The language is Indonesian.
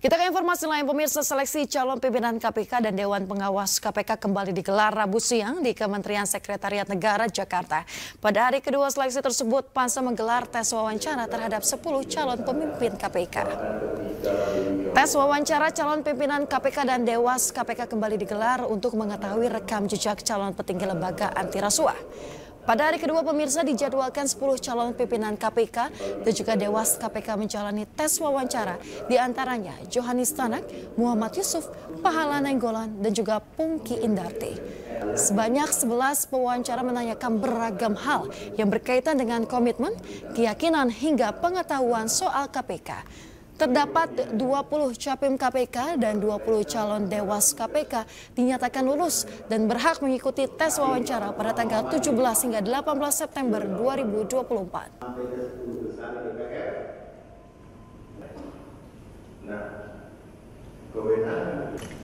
Kita ke informasi lain, pemirsa seleksi calon pimpinan KPK dan Dewan Pengawas KPK kembali digelar Rabu siang di Kementerian Sekretariat Negara Jakarta. Pada hari kedua seleksi tersebut, pansel menggelar tes wawancara terhadap 10 calon pemimpin KPK. Tes wawancara calon pimpinan KPK dan Dewas KPK kembali digelar untuk mengetahui rekam jejak calon petinggi lembaga anti rasuah. Pada hari kedua pemirsa dijadwalkan 10 calon pimpinan KPK dan juga Dewas KPK menjalani tes wawancara di antaranya Johanis Tanak, Muhammad Yusuf, Pahala Nenggolan dan juga Pungki Indarti. Sebanyak 11 pewawancara menanyakan beragam hal yang berkaitan dengan komitmen, keyakinan hingga pengetahuan soal KPK. Terdapat 20 capim KPK dan 20 calon dewas KPK dinyatakan lulus dan berhak mengikuti tes wawancara pada tanggal 17 hingga 18 September 2024. Nah, empat.